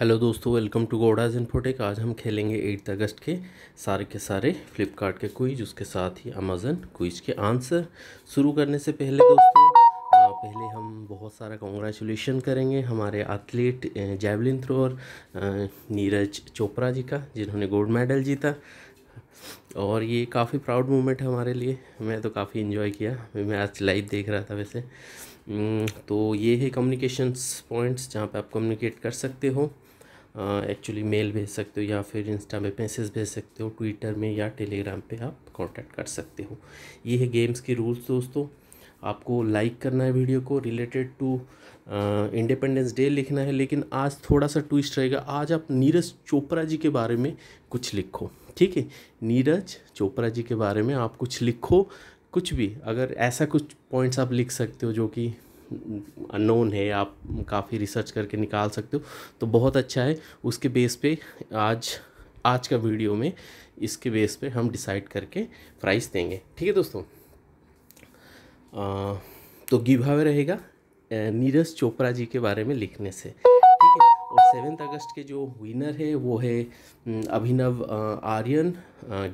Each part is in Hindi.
हेलो दोस्तों वेलकम टू गोडाज इन्फोटेक आज हम खेलेंगे एट अगस्त के सारे के सारे फ्लिपकार्ट के क्विज उसके साथ ही अमेजन क्विज के आंसर शुरू करने से पहले दोस्तों पहले हम बहुत सारा कॉन्ग्रेचुलेशन करेंगे हमारे athlete javelin thrower Neeraj Chopra ji का जिन्होंने गोल्ड मेडल जीता और ये काफ़ी प्राउड मोमेंट है हमारे लिए मैं तो काफ़ी इन्जॉय किया मैं आज लाइव देख रहा था वैसे तो ये है कम्युनिकेशंस पॉइंट्स जहाँ पे आप कम्युनिकेट कर सकते हो एक्चुअली मेल भेज सकते हो या फिर इंस्टा में मैसेज भेज सकते हो ट्विटर में या टेलीग्राम पे आप कांटेक्ट कर सकते हो ये है गेम्स की रूल्स दोस्तों आपको लाइक करना है वीडियो को रिलेटेड टू इंडिपेंडेंस डे लिखना है लेकिन आज थोड़ा सा ट्विस्ट रहेगा आज आप नीरज चोपड़ा जी के बारे में कुछ लिखो ठीक है नीरज चोपड़ा जी के बारे में आप कुछ लिखो कुछ भी अगर ऐसा कुछ पॉइंट्स आप लिख सकते हो जो कि अननोन है आप काफ़ी रिसर्च करके निकाल सकते हो तो बहुत अच्छा है उसके बेस पे आज आज का वीडियो में इसके बेस पे हम डिसाइड करके प्राइस देंगे ठीक है दोस्तों आ, तो गिभावे रहेगा नीरज चोपड़ा जी के बारे में लिखने से ठीक है और सेवेंथ अगस्त के जो विनर है वो है अभिनव आर्यन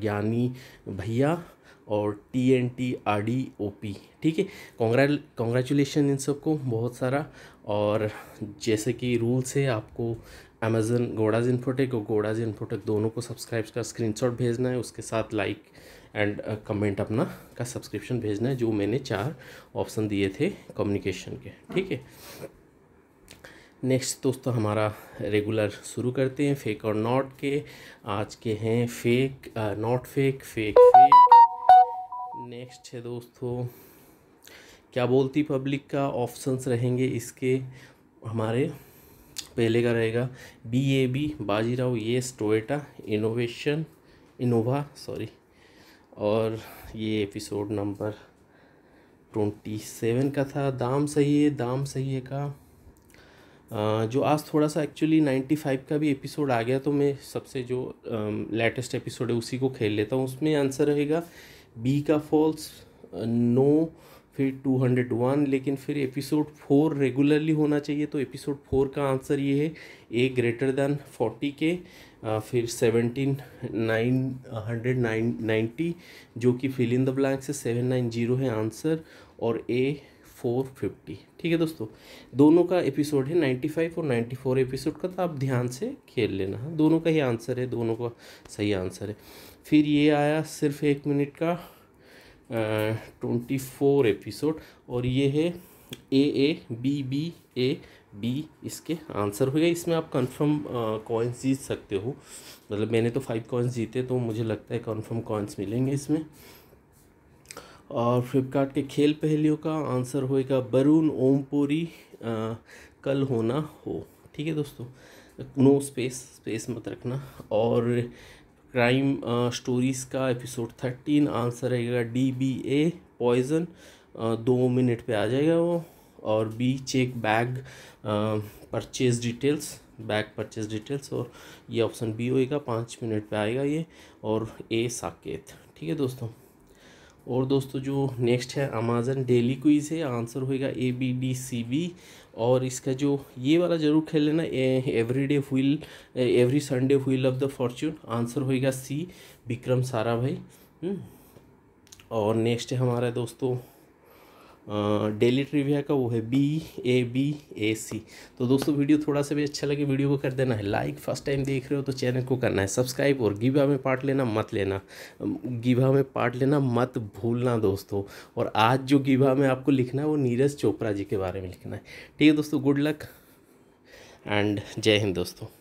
ज्ञानी भैया और T N T R D O P ठीक है कॉन्ग्रे कॉन्ग्रेचुलेसन इन सबको बहुत सारा और जैसे कि रूल्स है आपको अमेजन गोडाज इन्फोटेक और गोडाज इन्फोटेक दोनों को सब्सक्राइब का स्क्रीनशॉट भेजना है उसके साथ लाइक एंड कमेंट अपना का सब्सक्रिप्शन भेजना है जो मैंने चार ऑप्शन दिए थे कम्युनिकेशन के ठीक है नेक्स्ट दोस्तों हमारा रेगुलर शुरू करते हैं फेक और नॉट के आज के हैं fake not fake fake next है दोस्तों क्या बोलती पब्लिक का ऑप्शंस रहेंगे इसके हमारे पहले का रहेगा बी ए बी बाजीराव ये टोयोटा इनोवेशन इनोवा सॉरी और ये एपिसोड नंबर ट्वेंटी सेवन का था दाम सही है दाम सही है का जो आज थोड़ा सा एक्चुअली नाइन्टी फाइव का भी एपिसोड आ गया तो मैं सबसे जो लेटेस्ट एपिसोड है उसी को खेल लेता हूँ उसमें आंसर रहेगा बी का फॉल्स नो uh, फिर टू हंड्रेड वन लेकिन फिर एपिसोड फोर रेगुलरली होना चाहिए तो एपिसोड फोर का आंसर ये है ए ग्रेटर दैन फोर्टी के फिर seventeen nine hundred nine ninety जो कि फिल इन द ब्लैंक से सेवन नाइन जीरो है आंसर और ए फोर फिफ्टी ठीक है दोस्तों दोनों का एपिसोड है नाइन्टी फाइव और नाइन्टी फोर एपिसोड का तो आप ध्यान से खेल लेना है हाँ, दोनों का ही आंसर है दोनों का सही आंसर है फिर ये आया सिर्फ एक मिनट का ट्वेंटी फोर एपिसोड और ये है A A B B A B इसके आंसर हो गया इसमें आप कंफर्म कॉइन्स जीत सकते हो मतलब मैंने तो फाइव कॉइन्स जीते तो मुझे लगता है कंफर्म कॉइन्स मिलेंगे इसमें और फ्लिपकार्ट के खेल पहलियों का आंसर होएगा बरून ओमपुरी कल होना हो ठीक है दोस्तों नो स्पेस स्पेस मत रखना और क्राइम स्टोरीज़ का एपिसोड थर्टीन आंसर रहेगा डी बी ए पॉइजन दो मिनट पे आ जाएगा वो और B check bag purchase details bag purchase details और ये ऑप्शन बी होएगा पाँच मिनट पे आएगा ये और ए साकेत ठीक है दोस्तों और दोस्तों जो नेक्स्ट है अमेजन डेली क्विज़ है आंसर होएगा A B D C B और इसका जो ये वाला ज़रूर खेल लेना every day wheel every Sunday wheel of the fortune answer होएगा सी विक्रम सारा भाई हम्म। और नेक्स्ट है हमारा दोस्तों डेली ट्रिविया का वो है बी ए बी ए सी तो दोस्तों वीडियो थोड़ा सा भी अच्छा लगे वीडियो को कर देना है लाइक फर्स्ट टाइम देख रहे हो तो चैनल को करना है सब्सक्राइब और गिवा में पार्ट लेना मत लेना गिवा में पार्ट लेना मत भूलना दोस्तों और आज जो गिवा में आपको लिखना है वो नीरज चोपड़ा जी के बारे में लिखना है ठीक है दोस्तों गुड लक एंड जय हिंद दोस्तों